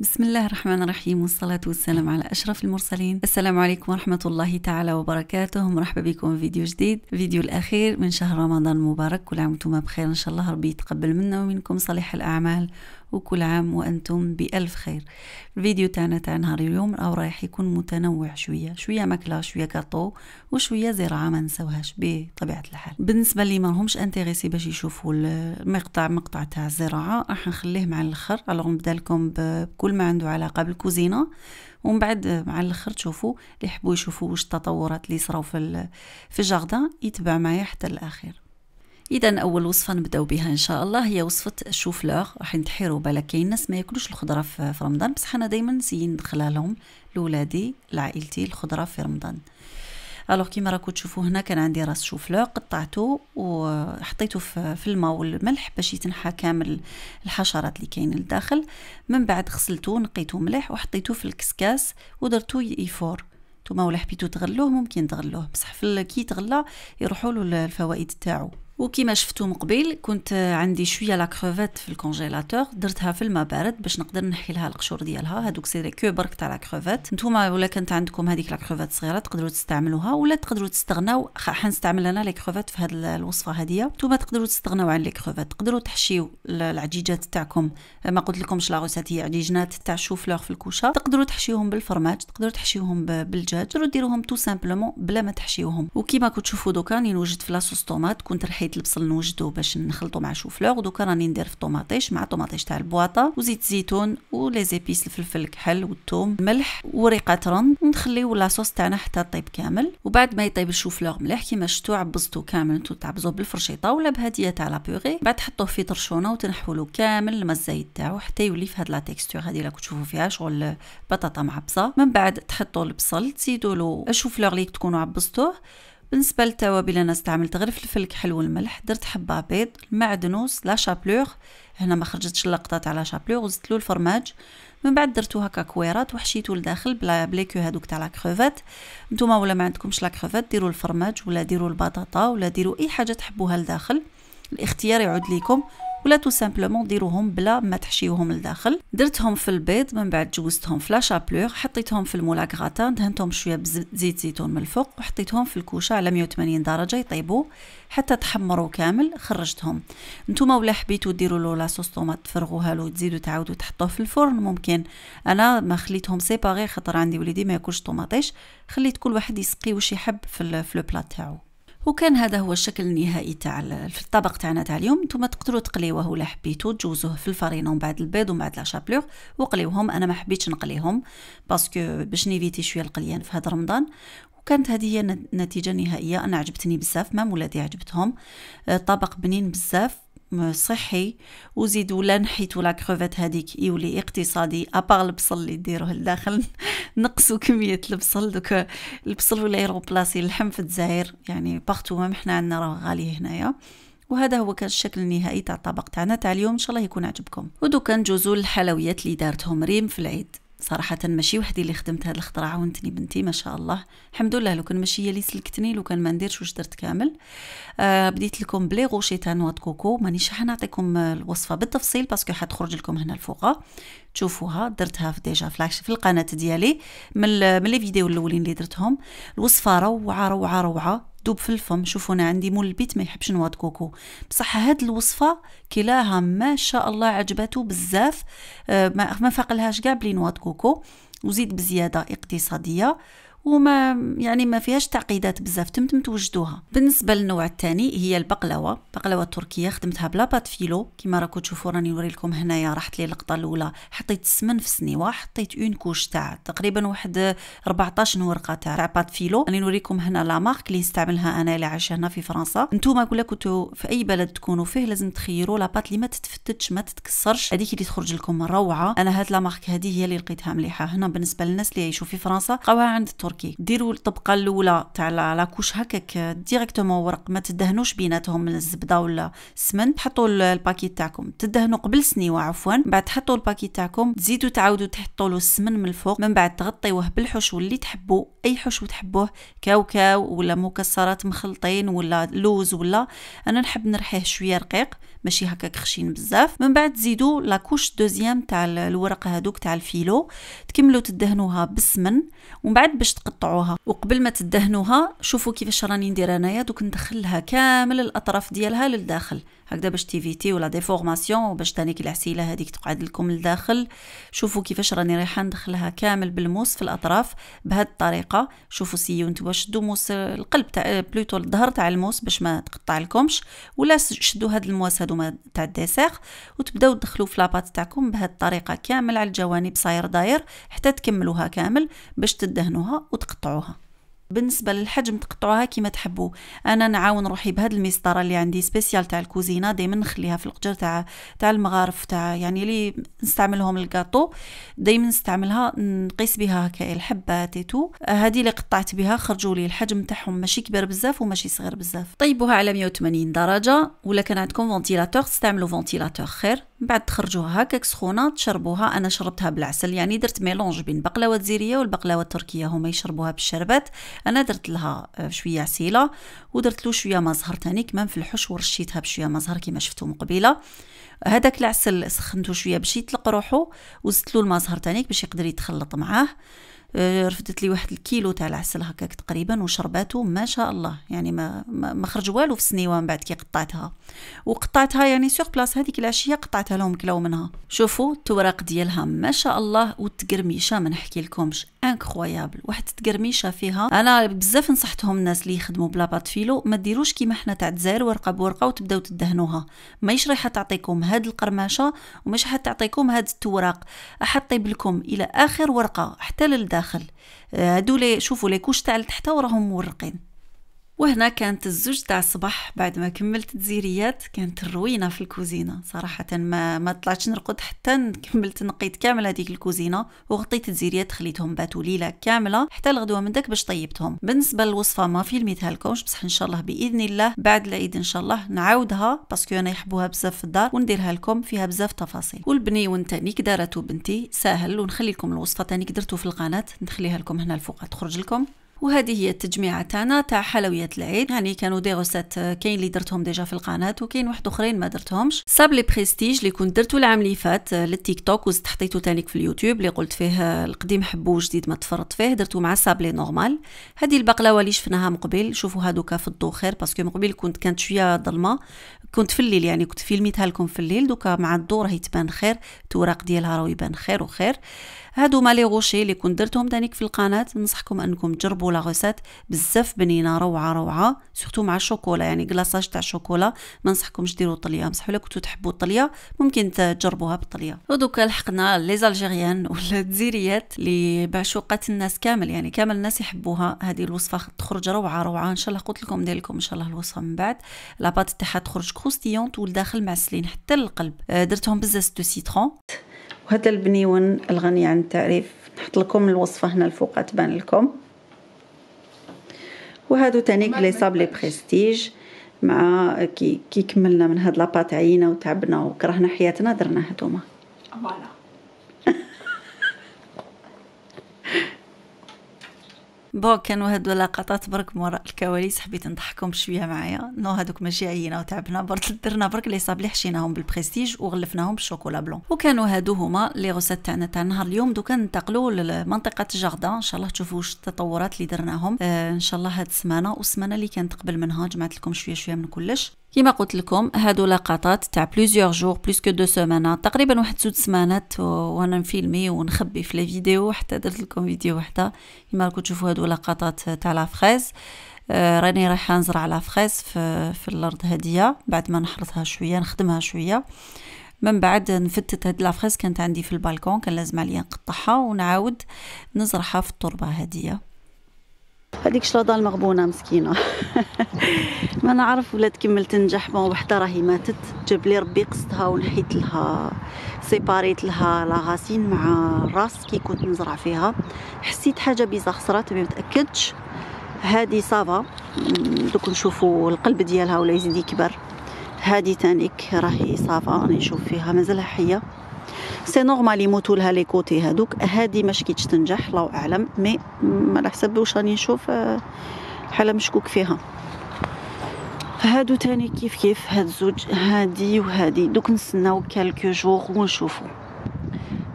بسم الله الرحمن الرحيم والصلاة والسلام على أشرف المرسلين السلام عليكم ورحمة الله تعالى وبركاته مرحبا بكم في فيديو جديد فيديو الأخير من شهر رمضان المبارك كل عام وانتم بخير إن شاء الله ربي يتقبل منا ومنكم صالح الأعمال وكل عام وأنتم بألف خير الفيديو تاعنا تاع نهار اليوم أو رايح يكون متنوع شوية شوية ماكلة شوية كاطو وشوية زراعة ما نسوهاش بطبيعة الحال بالنسبة اللي ما لهمش انتيغيسي باش يشوفوا المقطع مقطع تاع الزراعة راح نخليه مع الأخر ألوغ نبدا لكم بكل ما عنده علاقة بالكوزينة ومن بعد مع الاخر تشوفوا اللي يحبوا يشوفوا واش التطورات اللي صراو في في الجاردان يتبع معايا حتى الاخير اذا اول وصفه نبداو بها ان شاء الله هي وصفه الشوفلور راح نتحيروا بالك كاين ناس ما ياكلوش الخضره في رمضان بصح انا دائما نسيي ندخلها لهم لولادي لعائلتي الخضره في رمضان الوغ كيما راكم تشوفوا هنا كان عندي راس شوفلور قطعته وحطيته في الماء والملح باش يتنحى كامل الحشرات اللي كاين لداخل من بعد غسلته نقيته مليح وحطيته في الكسكاس ودرته يفور نتوما ولا حبيتو تغلوه ممكن تغلوه بصح في كي تغلى يروحوا له الفوائد تاعو وكما شفتو من قبل كنت عندي شويه لا كروفيت في الكونجيلاتور درتها في الماء بارد باش نقدر نحي لها القشور ديالها هذوك سي كو برك تاع لا كروفيت نتوما ولا كانت عندكم هذيك لا كروفيت صغيره تقدروا تستعملوها ولا تقدروا تستغناو حنستعمل انا لي كروفيت في هذه الوصفه هذه نتوما تقدروا تستغناو عن لي كروفيت تقدروا تحشيو العجيجات تاعكم ما قلت لكمش لا غوسات هي عجيجنات تاع الشوفلور في الكوشه تقدروا تحشيوهم بالفرماج تقدروا تحشيوهم بالدجاج تقدروا ديروهم تو سامبلومون بلا ما تحشيوهم وكيما كتشوفوا دوكا راني نوجد في لاصوص طوماط كنت رحيت هاد البصل نوجدو باش نخلطو مع شوفلوغ دوكا راني ندير في طوماطيش مع طوماطيش تاع البواطه وزيت الزيتون ولي زيبيس الفلفل الكحل والثوم الملح وريقه رند نخليو لاصوص تاعنا حتى طيب كامل وبعد ما يطيب الشوفلوغ مليح كيما شفتو عبزتو كامل نتو تعبزوه بالفرشيطه ولا بهديه تاع لابوغي بعد تحطوه في طرشونه وتنحولو كامل الماء الزايد تاعو حتى يولي في هاد لا تيكستور هادي راكو تشوفو فيها شغل بطاطا معبصه من بعد تحطو البصل تزيدولو الشوفلوغ الشوفلور اللي تكونو عبزتوه بالنسبة للتوابل أنا استعملت غير فلفل كحل والملح درت حبة بيض المعدنوس لا شابلوغ هنا ما خرجتش اللقطات تاع لا شابلوغ وزدت له الفرماج من بعد درتو هكا كويرات وحشيتو لداخل بلا بليكو هادوك تاع لا كروفات نتوما ولا ما عندكمش لا كروفات ديروا الفرماج ولا ديروا البطاطا ولا ديروا اي حاجه تحبوها لداخل الاختيار يعود ليكم ولا تو سامبلومون ديروهم بلا ما تحشيوهم لداخل درتهم في البيض من بعد جوزتهم في لاشابلوغ حطيتهم في المولا غراتان دهنتهم شويه بزيت زيتون من الفوق وحطيتهم في الكوشه على 180 درجه يطيبوا حتى تحمروا كامل خرجتهم نتوما ولا حبيتو ديروا له لاصوص طوماط تفرغوها له وتزيدوا تعاودوا تحطوه في الفرن ممكن انا ما خليتهم سيباغي خاطر عندي وليدي ما ياكلش طوماطيش خليت كل واحد يسقي واش يحب في لو بلا تاعو وكان هذا هو الشكل النهائي تاع الطبق تاعنا تاع اليوم نتوما تقدروا تقليوه ولا حبيتو تجوزوه في الفرينه ومن بعد البيض ومن بعد لا شابلور وقليوهم انا ما حبيتش نقليهم باسكو باش نيفيتي شويه القليان في هذا رمضان وكانت هذه هي النتيجه النهائيه انا عجبتني بزاف مام ولادي عجبتهم آه، طبق بنين بزاف صحي وزيدوا لا نحيتوا لا كروفيت هذيك يولي اقتصادي ابار البصل اللي ديروه لداخل نقصوا كميه البصل دوك البصل ولا يروبلاسي اللحم في الجزائر يعني بارتو ما حنا عندنا راه غالي هنايا وهذا هو كان الشكل النهائي تاع الطبق تاعنا تاع اليوم ان شاء الله يكون عجبكم ودوكا نجوزو للحلويات اللي دارتهم ريم في العيد صراحة ماشي وحدي اللي خدمت هاد الخطرة عاونتني بنتي ما شاء الله الحمد لله لو كان ماشي هي اللي سلكتني لو كان ما نديرش واش درت كامل آه بديت لكم بلي غوشي تاع نوا كوكو مانيش حنعطيكم الوصفة بالتفصيل باسكو حتخرج لكم هنا الفوق تشوفوها درتها في ديجا فلاش في القناة ديالي من, من لي فيديو الاولين اللي درتهم الوصفة روعة روعة روعة تدوب في الفم شوفوا انا عندي مول البيت ما يحبش نواد كوكو بصح هاد الوصفه كلاها ما شاء الله عجبته بزاف آه، ما فاقلهاش كاع بلي نواض كوكو وزيد بزياده اقتصاديه وما يعني ما فيهاش تعقيدات بزاف تمتم توجدوها بالنسبه للنوع الثاني هي البقلاوه البقلاوه التركيه خدمتها بلا فيلو كما راكم تشوفوا راني نوريلكم هنايا راحت لي اللقطه الاولى حطيت السمن في السنيوه حطيت اون كوش تاع تقريبا واحد 14 ورقه تاع بات فيلو راني نوريكم هنا لا مارك اللي نستعملها انا اللي عايشه هنا في فرنسا نتوما كلا كنتو في اي بلد تكونوا فيه لازم تخيروا بات اللي ما تتفتتش ما تتكسرش هذيك اللي تخرج لكم روعه انا هاد لا مارك هذه هي اللي لقيتها مليحه هنا بالنسبه للناس اللي يعيشوا في فرنسا لقاوها عند ماركي ديروا الطبقه الاولى تاع لاكوش هكاك ديريكتومون ورق ما تدهنوش بيناتهم الزبده ولا السمن تحطوا الباكي تاعكم تدهنوا قبل سنيوه عفوا بعد تحطوا الباكي تاعكم تزيدوا تعاودوا تحطوا له السمن من الفوق من بعد تغطيوه بالحشو اللي تحبوا اي حشو تحبوه كاوكاو ولا مكسرات مخلطين ولا لوز ولا انا نحب نرحيه شويه رقيق ماشي هكاك خشين بزاف من بعد تزيدوا لاكوش دوزيام تاع الورق هادوك تاع الفيلو تكملوا تدهنوها بالسمن ومن بعد باش تقطعوها وقبل ما تدهنوها شوفوا كيفاش راني ندير انايا دوك ندخلها كامل الاطراف ديالها للداخل هكذا باش تيفيتي ولا ديفورماسيون باش تانيك العسيله هذيك تقعد لكم لداخل شوفوا كيفاش راني رايحه ندخلها كامل بالموس في الاطراف بهذه الطريقه شوفوا سيو نتوما شدوا موس القلب تاع بلوتو الظهر تاع الموس باش ما تقطع لكمش ولا شدوا هاد المواس هادوما تاع الديسير وتبداو تدخلوا في لاباط تاعكم بهذه الطريقه كامل على الجوانب صاير داير حتى تكملوها كامل باش تدهنوها وتقطعوها بالنسبه للحجم تقطعوها كيما تحبوا انا نعاون روحي بهاد المسطره اللي عندي سبيسيال تاع الكوزينه دائما نخليها في القجر تاع تاع المغارف تاع يعني اللي نستعملهم الكاطو دائما نستعملها نقيس بها هكا الحبات ايتو هذه اللي قطعت بها خرجوا لي الحجم تاعهم ماشي كبير بزاف وماشي صغير بزاف طيبوها على 180 درجه ولا كان عندكم فونتيلاتور تستعملوا فونتيلاتور خير من بعد تخرجوها هكاك سخونه تشربوها انا شربتها بالعسل يعني درت ميلونج بين بقلاوه الجزائريه والبقلاوه التركيه هما يشربوها بالشربات انا درت لها آه، شويه عسيله ودرت له شويه مزهر ثاني كمان في الحش ورشيتها بشويه مزهر كما شفتوا من قبيله هذاك العسل سخنته شويه باش يطلق روحو وزدت له المزهر ثاني باش يقدر يتخلط معاه آه، رفدت لي واحد الكيلو تاع العسل هكاك تقريبا وشرباته ما شاء الله يعني ما ما خرج والو في السنيوه من بعد كي قطعتها وقطعتها يعني سيغ بلاص هذيك العشيه قطعتها لهم كلاو منها شوفوا التوراق ديالها ما شاء الله والتقرميشه ما نحكي لكمش انكرويابل واحد التقرميشه فيها انا بزاف نصحتهم الناس اللي يخدموا بلا بات فيلو ما ديروش كيما حنا تاع الجزائر ورقه بورقه وتبداو تدهنوها ماهيش رايحه تعطيكم هاد القرماشه ومش حتعطيكم هاد التوراق احطيب لكم الى اخر ورقه حتى للدار الداخل هدول آه، شوفوا ليكوش تاع التحت وراهم مورقين وهنا كانت الزوج تاع الصباح بعد ما كملت تزيريات كانت الروينه في الكوزينه صراحه ما ما طلعتش نرقد حتى كملت نقيت كامل هذيك الكوزينه وغطيت التزيريات خليتهم باتوا ليله كامله حتى الغدوه من داك باش طيبتهم بالنسبه للوصفه ما فيلميتها لكمش بصح ان شاء الله باذن الله بعد العيد ان شاء الله نعاودها باسكو انا يحبوها بزاف في الدار ونديرها لكم فيها بزاف تفاصيل وانت تاني كدارته بنتي ساهل ونخلي لكم الوصفه تاني درتو في القناه نخليها لكم هنا الفوق تخرج لكم وهذه هي التجميعه تاعنا تاع حلويات العيد يعني كانوا دي غوسات كاين اللي درتهم ديجا في القناه وكاين واحد اخرين ما درتهمش لي بريستيج اللي كنت درتو العام اللي فات آه، للتيك توك وزدت حطيته تانيك في اليوتيوب اللي قلت فيه آه، القديم حبو وجديد ما تفرط فيه درتو مع لي نورمال هذه البقلاوه اللي شفناها من قبل شوفوا هذوك في خير باسكو من قبل كنت كانت شويه ظلمه كنت في الليل يعني كنت فيلميتها لكم في الليل دوكا مع الضو راهي تبان خير توراق ديالها راهو يبان خير وخير هادو مالي غوشي اللي كنت درتهم تانيك في القناه ننصحكم انكم تجربوا جربوا لا غوسيت بزاف بنينه روعه روعه سورتو مع الشوكولا يعني كلاصاج تاع الشوكولا ما نصحكمش ديروا طليه بصح الا كنتو تحبوا الطليه ممكن تجربوها بالطليه ودوكا لحقنا لي زالجيريان ولا الجزائريات اللي بعشوقات الناس كامل يعني كامل الناس يحبوها هذه الوصفه تخرج روعه روعه ان شاء الله قلت لكم ندير لكم ان شاء الله الوصفه من بعد لاباط تاعها تخرج كروستيونط والداخل معسلين حتى للقلب آه، درتهم بزاف دو سيترون وهذا البنيون الغني عن التعريف نحط لكم الوصفه هنا الفوق تبان لكم وهادو تاني لي صاب لي بريستيج مع كي كملنا من هاد لاباط عينا وتعبنا وكرهنا حياتنا درنا هادوما فوالا بون كانوا هادو لقطات برك مورا الكواليس حبيت نضحكهم شويه معايا نو هادوك ماشي عينا وتعبنا برك درنا برك لي صابلي حشيناهم بالبريستيج وغلفناهم بالشوكولا بلون وكانوا هادو هما لي غوسات تاعنا تاع نهار اليوم دوكا ننتقلوا لمنطقه الجاردان ان شاء الله تشوفوا واش التطورات اللي درناهم آه ان شاء الله هاد السمانه والسمانه اللي كانت قبل منها جمعت لكم شويه شويه من كلش كيما قلت لكم هادو لقطات تاع بليزيور جور بلوس كو دو سومانا تقريبا واحد سود سمانات وانا نفيلمي ونخبي في لي فيديو حتى درت لكم فيديو وحده كيما راكم تشوفوا هادو لقطات تاع لا فريز آه راني رايحه نزرع لا فريز في, في الارض هاديه بعد ما نحرثها شويه نخدمها شويه من بعد نفتت هاد لافخيز كانت عندي في البالكون كان لازم عليا نقطعها ونعاود نزرعها في التربه هاديه هذيك شلاضه المغبونه مسكينه ما نعرف ولا تكمل تنجح بون وحده راهي ماتت جاب لي ربي قصتها ونحيت لها سيباريت لها لا غاسين مع الراس كي كنت نزرع فيها حسيت حاجه بيزا خسرات ما متاكدش هادي صافا دوك نشوفوا القلب ديالها ولا يزيد يكبر هادي تانيك راهي صافا راني نشوف فيها مازالها حيه سي نورمال يموتوا لها لي كوتي هادوك هادي ماش كي تنجح الله اعلم مي على حسب واش راني نشوف آه، حاله مشكوك فيها هادو تاني كيف كيف هاد الزوج هادي وهادي دوك نستناو كالكو جوغ ونشوفو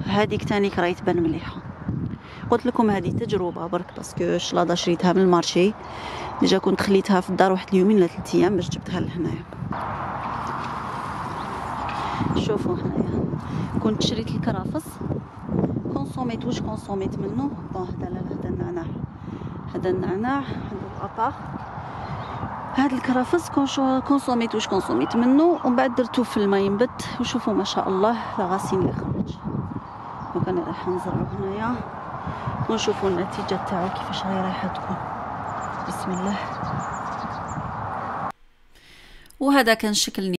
هاديك تاني راهي تبان مليحه قلت لكم هادي تجربه برك باسكو شلاضة شريتها من المارشي ديجا كنت خليتها في الدار واحد اليومين ولا ثلاث ايام باش جبتها لهنايا شوفوا هنايا كنت شريت الكرافس كونسوميت واش كونسوميت منو بون هذا لا هذا النعناع هذا النعناع هذا القطا هاد الكرافس كونسوميت واش كونسوميت منو ومن بعد درتو في الماء ينبت وشوفوا ما شاء الله الغسيل اللي خرج دونك انا رايحه نزرعو هنايا ونشوفوا النتيجه تاعو كيفاش راهي رايحه تكون بسم الله وهذا كان شكل